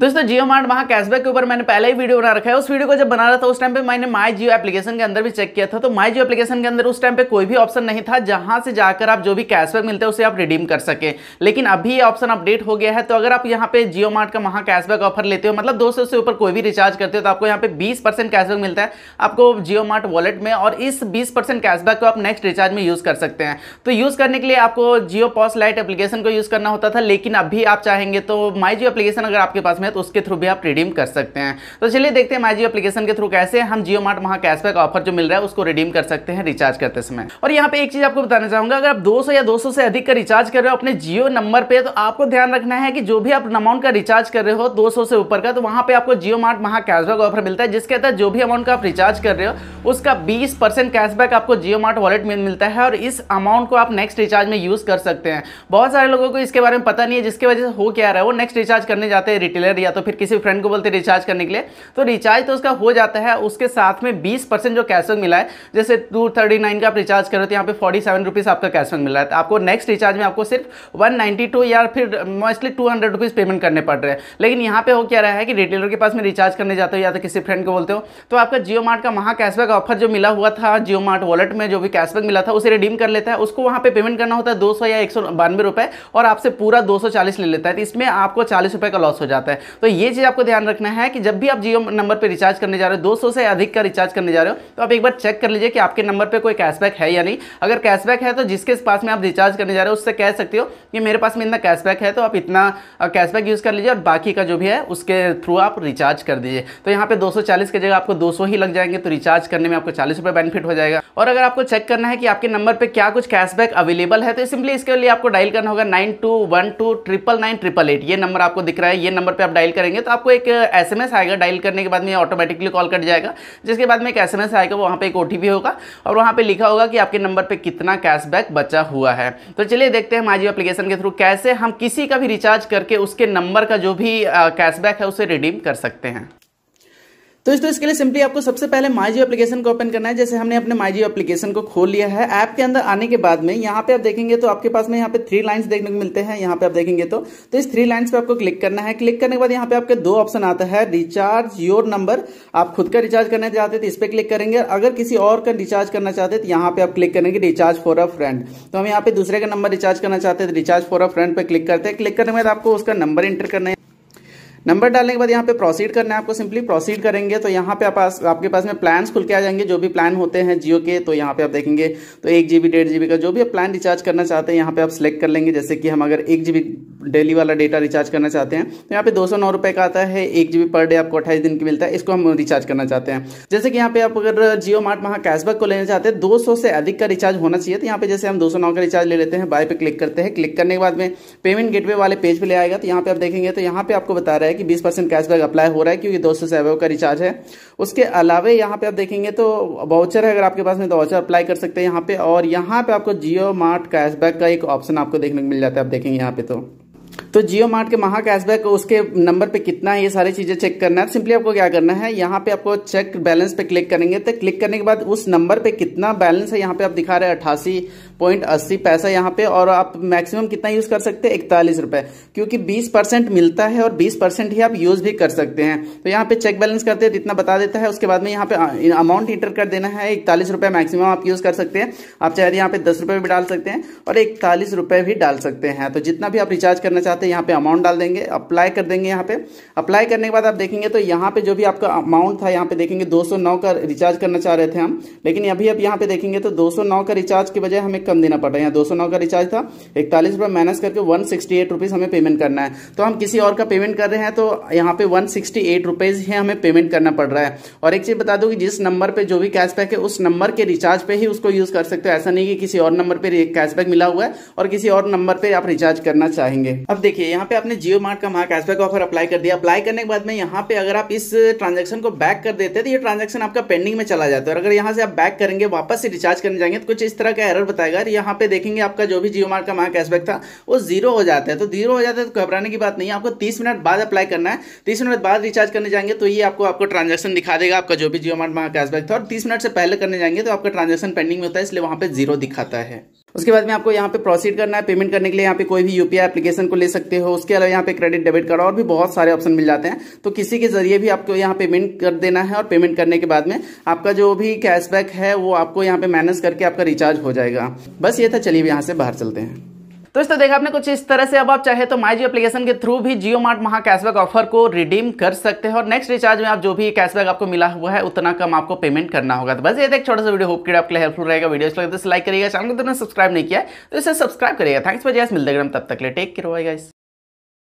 दोस्तों जियो मार्ट वहाँ कैशबैक के ऊपर मैंने पहले ही वीडियो बना रखा है उस वीडियो को जब बना रहा था उस टाइम पे मैंने माई जियो एप्लीकेशन के अंदर भी चेक किया था तो माई जियो एप्लीकेशन के अंदर उस टाइम पे कोई भी ऑप्शन नहीं था जहाँ से जाकर आप जो भी कैशबैक मिलते हैं उसे आप रिडीम कर सके लेकिन अभी ये ऑप्शन अपडेट हो गया है तो अगर आप यहाँ पे जियो मार्ट का वहाँ कैशबैक ऑफर लेते हो मतलब दो सौ से ऊपर कोई भी रिचार्ज करते हो तो आपको यहाँ पे बीस कैशबैक मिलता है आपको जियो मार्ट वॉलेट में और इस बीस कैशबैक को आप नेक्स्ट रिचार्ज में यूज़ कर सकते हैं तो यूज़ करने के लिए आपको जियो पॉस लाइट एप्लीकेशन को यूज़ करना होता था लेकिन अभी आप चाहेंगे तो माई जियो एप्लीकेशन अगर आपके पास में है तो उसके थ्रू भी आप रिडीम कर सकते हैं तो चलिए देखते हैं माई जियो अपलीकेशन के थ्रू कैसे हम जियो मार्ट वहाँ कैशबैक ऑफर जो मिल रहा है उसको रिडीम कर सकते हैं रिचार्ज करते समय और यहाँ पे एक चीज़ आपको बताना चाहूंगा अगर आप दो या दो से अधिक का रिचार्ज कर रहे हो अपने जियो नंबर पर तो आपको ध्यान रखना है कि जो भी आप अमाउंट का रिचार्ज कर रहे हो दो से ऊपर का तो वहाँ पर आपको जियो मार्ट वहाँ कैशबैक ऑफर मिलता है जिसके तहत जो भी अमाउंट का आप रिचार्ज कर रहे हो उसका बीस कैशबैक आपको जियो मार्ट वॉलेट में मिलता है और इस अमाउंट को आप नेक्स्ट रिचार्ज में यूज़ कर सकते हैं बहुत सारे लोगों को इसके बारे में पता नहीं है जिसके वजह से हो क्या रहा है वो नेक्स्ट रिचार्ज करने जाते हैं रिटेलर करने या तो फिर किसी फ्रेंड को बोलते रिचार्ज करने के लिए तो रिचार्ज तो उसका हो जाता है उसके साथ में बीस परसेंट जो कैशबैक मिला है जैसे टू थर्टी नाइन का आप रिचार्ज करो तो यहाँ पे फोर्टी सेवन रुपीज़ आपका कैशबैक मिला है आपको नेक्स्ट रिचार्ज में आपको सिर्फ वन नाइन्टी टू या फिर mostly two hundred rupees payment करने पड़ रहे हैं लेकिन यहाँ पर हो क्या रहा है कि रिटेलर के पास में रिचार्ज करने जाते हो या तो किसी फ्रेंड को बोलते हो तो आपका जियो मार्ट का महा कैशबैक ऑफर जो मिला हुआ था जियो मार्ट वॉलेट में जो भी कैशबैक मिला था उसे रिडीम कर लेता है उसको वहाँ पे पेमेंट करना होता है दो या एक सौ रुपए और आपसे पूरा दो ले लेता है तो इसमें आपको चालीस रुपये का लॉस हो जाता है तो ये चीज़ आपको ध्यान रखना है कि जब भी आप जियो नंबर पर रिचार्ज करने जा रहे हो दो से अधिक का रिचार्ज करने जा रहे हो तो आप एक बार चेक कर लीजिए कि आपके नंबर पर कोई कैशबैक है या नहीं अगर कैशबैक है तो जिसके पास में आप रिचार्ज करने जा रहे हो उससे कह सकते हो कि मेरे पास में इतना कैशबैक है तो आप इतना कैशबैक यूज़ कर लीजिए और बाकी का जो भी है उसके थ्रू आप रिचार्ज कर दीजिए तो यहाँ पे 240 की जगह आपको 200 ही लग जाएंगे तो रिचार्ज करने में आपको चालीस रुपये बेनिफिट हो जाएगा और अगर आपको चेक करना है कि आपके नंबर पर क्या कुछ कैशबैक अवेलेबल है तो सिंपली इसके लिए आपको डायल करना होगा nine two one two triple nine triple eight ये नंबर आपको दिख रहा है ये नंबर पर आप डायल करेंगे तो आपको एक एस आएगा डायल करने के बाद में ऑटोमेटिकली कॉल कट जाएगा जिसके बाद में एक एस आएगा वहाँ पर एक ओ होगा और वहाँ पर लिखा होगा कि आपके नंबर पर कितना कैशबैक बचा हुआ है तो चलिए देखते हैं माजी एप्लीकेशन के थ्रू कैसे हम किसी का भी रिचार्ज करके उसके नंबर का जो भी कैशबैक है उसे रिडीम कर सकते हैं तो इस तो इसके लिए सिंपली आपको सबसे पहले माई जी एप्लीकेशन को ओपन करना है जैसे हमने अपने माई माईजी एप्लीकेशन को खोल लिया है ऐप के अंदर आने के बाद में यहाँ पे आप देखेंगे तो आपके पास में यहाँ पे थ्री लाइन्स देखने को मिलते हैं यहाँ पे आप देखेंगे तो, तो इस थ्री लाइन्स पे आपको क्लिक करना है क्लिक करने के बाद यहाँ पे आपके दो ऑप्शन आता है रिचार्ज योर नंबर आप खुद का रिचार्ज करना चाहते हैं तो इस पर क्लिक करेंगे अगर किसी और का रिचार्ज करना चाहते हैं तो यहाँ पे आप क्लिक करेंगे रिचार्ज फॉर अ फ्रेंड तो हम यहाँ पे दूसरे का नंबर रिचार्ज करना चाहते हैं तो रिचार्ज फॉर अ फ्रेंड पर क्लिक करते हैं क्लिक करने के बाद आपको उसका नंबर एंटर करना है नंबर डालने के बाद यहाँ पे प्रोसीड करना है आपको सिंपली प्रोसीड करेंगे तो यहाँ पे आप आस, आपके पास में प्लान्स खुल के आ जाएंगे जो भी प्लान होते हैं जियो के तो यहाँ पे आप देखेंगे तो एक जी बी डेढ़ जीबी का जो भी आप प्लान रिचार्ज करना चाहते हैं यहाँ पे आप सिलेक्ट कर लेंगे जैसे कि हम अगर एक जीबी डेली वाला डेटा रिचार्ज करना चाहते हैं तो यहाँ पे दो सौ नौ रुपये का आता है एक जी पर डे आपको अट्ठाईस दिन की मिलता है इसको हम रिचार्ज करना चाहते हैं जैसे कि यहाँ पे आप अगर जियो मार्ट वहाँ कैशबैक को लेना चाहते हैं दो सौ से अधिक का रिचार्ज होना चाहिए तो यहाँ पे जैसे हम दो सौ नौ का रिचार्ज ले लेते हैं बाय पे क्लिक करते हैं क्लिक करने के बाद में पेमेंट गेटवे वाले पेज पर ले आएगा तो यहाँ पे आप देखेंगे तो यहाँ पे आपको बता रहा है कि बीस परसेंट कैशबैक अप्लाई हो रहा है क्योंकि दो सौ से का रिचार्ज है उसके अलावा यहाँ पे आप देखेंगे तो वाउचर है अगर आपके पास में तो वाउचर अप्लाई कर सकते हैं यहाँ पे और यहाँ पे आपको जियो मार्ट कैशबैक का एक ऑप्शन आपको देखने को मिल जाता है आप देखेंगे यहाँ पे तो तो जियो मार्ट के महा कैशबैक उसके नंबर पे कितना है ये सारी चीज़ें चेक करना है सिंपली आपको क्या करना है यहाँ पे आपको चेक बैलेंस पे क्लिक करेंगे तो क्लिक करने के बाद उस नंबर पे कितना बैलेंस है यहाँ पे आप दिखा रहे हैं अठासी पॉइंट अस्सी पैसा यहाँ पे और आप मैक्सिमम कितना यूज़ कर सकते हैं इकतालीस रुपए क्योंकि बीस परसेंट मिलता है और बीस परसेंट ही आप यूज़ भी कर सकते हैं तो यहाँ पे चेक बैलेंस करते हैं तो इतना बता देता है उसके बाद में यहाँ पे अमाउंट इंटर कर देना है इकतालीस रुपए मैक्सिमम आप यूज़ कर सकते हैं आप चाहे तो यहाँ पे दस रुपए भी डाल सकते हैं और इकतालीस रुपए भी डाल सकते हैं तो जितना भी आप रिचार्ज करना चाहते हैं यहाँ पे अमाउंट डाल देंगे अप्लाई कर देंगे यहाँ पे अप्लाई करने के बाद आप देखेंगे तो यहाँ पे जो भी आपका अमाउंट था यहाँ पे देखेंगे 209 का रिचार्ज करना चाह रहे थे हम लेकिन अभी आप यहाँ पे देखेंगे तो 209 का रिचार्ज की बजाय हमें कम देना पड़ रहा है यहाँ 209 का रिचार्ज था इकतालीस रुपये माइनस करके वन हमें पेमेंट करना है तो हम किसी और का पेमेंट कर रहे हैं तो यहाँ पे वन ही हमें पेमेंट करना पड़ रहा है और एक चीज़ बता दूँ कि जिस नंबर पर जो भी कैशबैक है उस नंबर के रिचार्ज पे ही उसको यूज़ कर सकते हो ऐसा नहीं कि किसी और नंबर पर कैशबैक मिला हुआ है और किसी और नंबर पर आप रिचार्ज करना चाहेंगे अब देखिए यहाँ पे आपने जियो मार्ट का वहाँ कैशबैक ऑफर अप्लाई कर दिया अप्लाई करने के बाद में यहाँ पे अगर आप इस ट्रांजैक्शन को बैक कर देते तो ये ट्रांजैक्शन आपका पेंडिंग में चला जाता है और अगर यहाँ से आप बैक करेंगे वापस से रिचार्ज करने जाएंगे तो कुछ इस तरह का एरर बताएगा यहाँ पे देखेंगे आपका जो भी जियो मार्ट का वहाँ कैशबैक था वो जीरो हो जाता है तो जीरो हो जाता है तो घबराने की बात नहीं है आपको तीस मिनट बाद अप्लाई करना है तीस मिनट बाद रिचार्ज करने जाएंगे तो ये आपको आपको ट्रांजेक्शन दिखा देगा आपका जो भी जियो मार्ट वहाँ कैशबैक था और तीस मिनट से पहले करने जाएंगे तो आपका ट्रांजेक्शन पेंडिंग में होता है इसलिए वहाँ पर जीरो दिखाता है उसके बाद में आपको यहाँ पे प्रोसीड करना है पेमेंट करने के लिए यहाँ पे कोई भी यूपीआई एप्लीकेशन को ले सकते हो उसके अलावा यहाँ पे क्रेडिट डेबिट कार्ड और भी बहुत सारे ऑप्शन मिल जाते हैं तो किसी के जरिए भी आपको यहाँ पेमेंट कर देना है और पेमेंट करने के बाद में आपका जो भी कैशबैक है वो आपको यहाँ पे मैनेज करके आपका रिचार्ज हो जाएगा बस ये था चलिए यहाँ से बाहर चलते हैं तो देखा आपने कुछ इस तरह से अब आप चाहे तो माई जी एप्लीकेशन के थ्रू भी जियो मार्ट महा कैशबैक ऑफर को रिडीम कर सकते हैं और नेक्स्ट रिचार्ज में आप जो भी कैशबैक आपको मिला हुआ है उतना कम आपको पेमेंट करना होगा तो बस ये एक छोटा सा वीडियो होप के आपके लिए हेल्पफुल रहेगा वीडियो लगे तो लाइक करिएगा चैनल को तुमने तो सब्सक्राइब नहीं किया तो इसे सब्सक्राइब करिएगा थैंक्स फॉर जैस मिलते हैं तब तक ले टेक केयर गाइस